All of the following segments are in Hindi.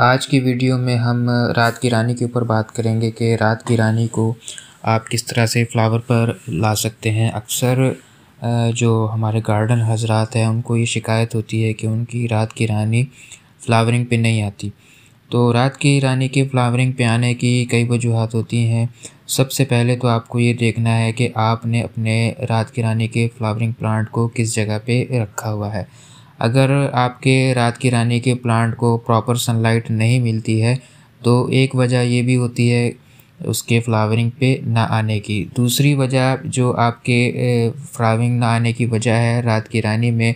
आज की वीडियो में हम रात की रानी के ऊपर बात करेंगे कि रात की रानी को आप किस तरह से फ्लावर पर ला सकते हैं अक्सर जो हमारे गार्डन हजरात हैं उनको ये शिकायत होती है कि उनकी रात की रानी फ्लावरिंग पे नहीं आती तो रात की रानी के फ्लावरिंग पे आने की कई वजूहत होती हैं सबसे पहले तो आपको ये देखना है कि आपने अपने रात की रानी के फ्लावरिंग प्लांट को किस जगह पे रखा हुआ है अगर आपके रात की रानी के प्लांट को प्रॉपर सनलाइट नहीं मिलती है तो एक वजह ये भी होती है उसके फ्लावरिंग पे ना आने की दूसरी वजह जो आपके फ्लावरिंग ना आने की वजह है रात की रानी में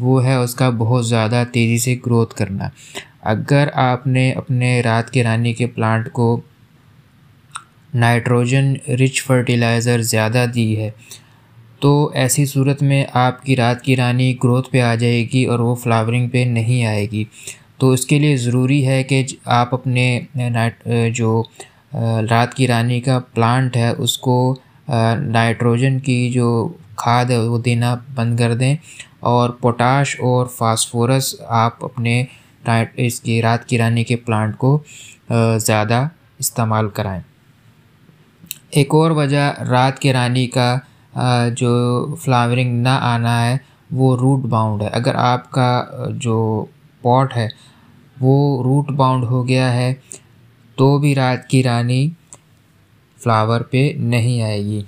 वो है उसका बहुत ज़्यादा तेज़ी से ग्रोथ करना अगर आपने अपने रात की रानी के प्लांट को नाइट्रोजन रिच फर्टिलाइज़र ज़्यादा दी है तो ऐसी सूरत में आपकी रात की रानी ग्रोथ पे आ जाएगी और वो फ्लावरिंग पे नहीं आएगी तो इसके लिए ज़रूरी है कि आप अपने नाइट जो रात की रानी का प्लांट है उसको नाइट्रोजन की जो खाद है वो देना बंद कर दें और पोटाश और फास्फोरस आप अपने इसकी रात की रानी के प्लांट को ज़्यादा इस्तेमाल कराएं एक और वजह रात की रानी का जो फ्लावरिंग ना आना है वो रूट बाउंड है अगर आपका जो पॉट है वो रूट बाउंड हो गया है तो भी रात की रानी फ्लावर पे नहीं आएगी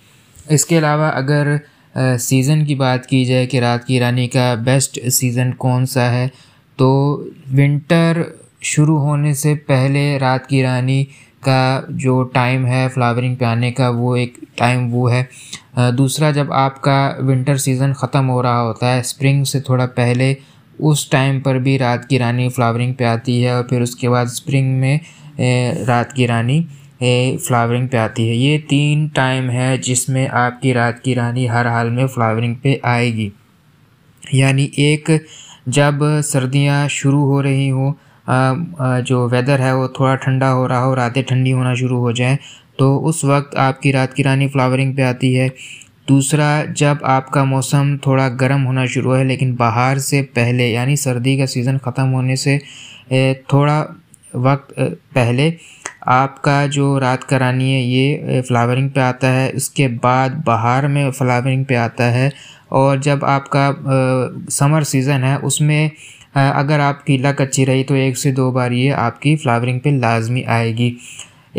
इसके अलावा अगर सीज़न की बात की जाए कि रात की रानी का बेस्ट सीज़न कौन सा है तो विंटर शुरू होने से पहले रात की रानी का जो टाइम है फ्लावरिंग पे आने का वो एक टाइम वो है दूसरा जब आपका विंटर सीज़न ख़त्म हो रहा होता है स्प्रिंग से थोड़ा पहले उस टाइम पर भी रात की रानी फ्लावरिंग पे आती है और फिर उसके बाद स्प्रिंग में रात की रानी फ्लावरिंग पे आती है ये तीन टाइम है जिसमें आपकी रात की रानी हर हाल में फ्लावरिंग पे आएगी यानी एक जब सर्दियां शुरू हो रही हों जो वेदर है वो थोड़ा ठंडा हो रहा हो रातें ठंडी होना शुरू हो जाएँ तो उस वक्त आपकी रात की रानी फ्लावरिंग पे आती है दूसरा जब आपका मौसम थोड़ा गर्म होना शुरू है लेकिन बाहर से पहले यानी सर्दी का सीज़न ख़त्म होने से थोड़ा वक्त पहले आपका जो रात का रानी है ये फ्लावरिंग पे आता है उसके बाद बाहर में फ्लावरिंग पे आता है और जब आपका समर सीज़न है उसमें अगर आप लक कच्ची रही तो एक से दो बार ये आपकी फ्लावरिंग पे लाजमी आएगी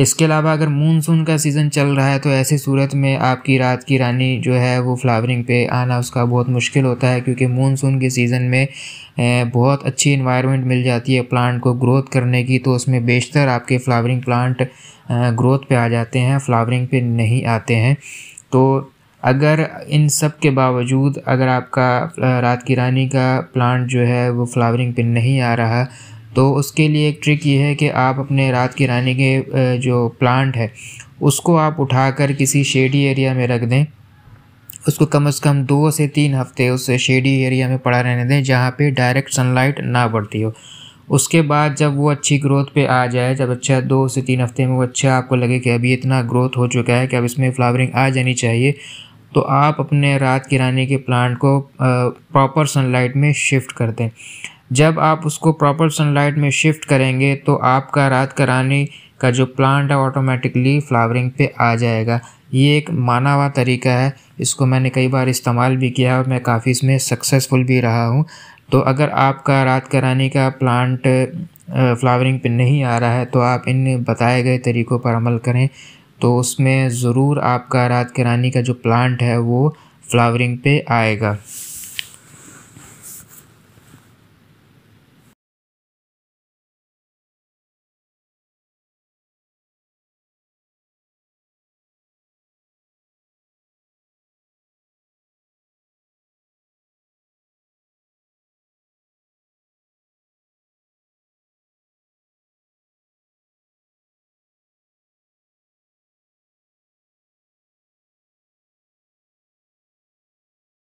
इसके अलावा अगर मूनसून का सीज़न चल रहा है तो ऐसी सूरत में आपकी रात की रानी जो है वो फ्लावरिंग पे आना उसका बहुत मुश्किल होता है क्योंकि मूनसून के सीज़न में बहुत अच्छी इन्वायरमेंट मिल जाती है प्लांट को ग्रोथ करने की तो उसमें बेशतर आपके फ्लावरिंग प्लांट ग्रोथ पे आ जाते हैं फ्लावरिंग पे नहीं आते हैं तो अगर इन सब के बावजूद अगर आपका रात की रानी का प्लांट जो है वो फ्लावरिंग पे नहीं आ रहा तो उसके लिए एक ट्रिक ये है कि आप अपने रात की रानी के जो प्लांट है उसको आप उठाकर किसी शेडी एरिया में रख दें उसको कम से कम दो से तीन हफ्ते उस शेडी एरिया में पड़ा रहने दें जहाँ पे डायरेक्ट सनलाइट ना पड़ती हो उसके बाद जब वो अच्छी ग्रोथ पे आ जाए जब अच्छा दो से तीन हफ्ते में वो अच्छा आपको लगे कि अभी इतना ग्रोथ हो चुका है कि अब इसमें फ्लावरिंग आ जानी चाहिए तो आप अपने रात किराने के प्लांट को प्रॉपर सनलाइट में शिफ्ट कर दें जब आप उसको प्रॉपर सनलाइट में शिफ्ट करेंगे तो आपका रात कराने का जो प्लांट है ऑटोमेटिकली फ्लावरिंग पे आ जाएगा ये एक माना हुआ तरीका है इसको मैंने कई बार इस्तेमाल भी किया है और मैं काफ़ी इसमें सक्सेसफुल भी रहा हूँ तो अगर आपका रात कराने का प्लांट फ्लावरिंग पे नहीं आ रहा है तो आप इन बताए गए तरीक़ों पर अमल करें तो उसमें ज़रूर आपका रात के रानी का जो प्लांट है वो फ्लावरिंग पे आएगा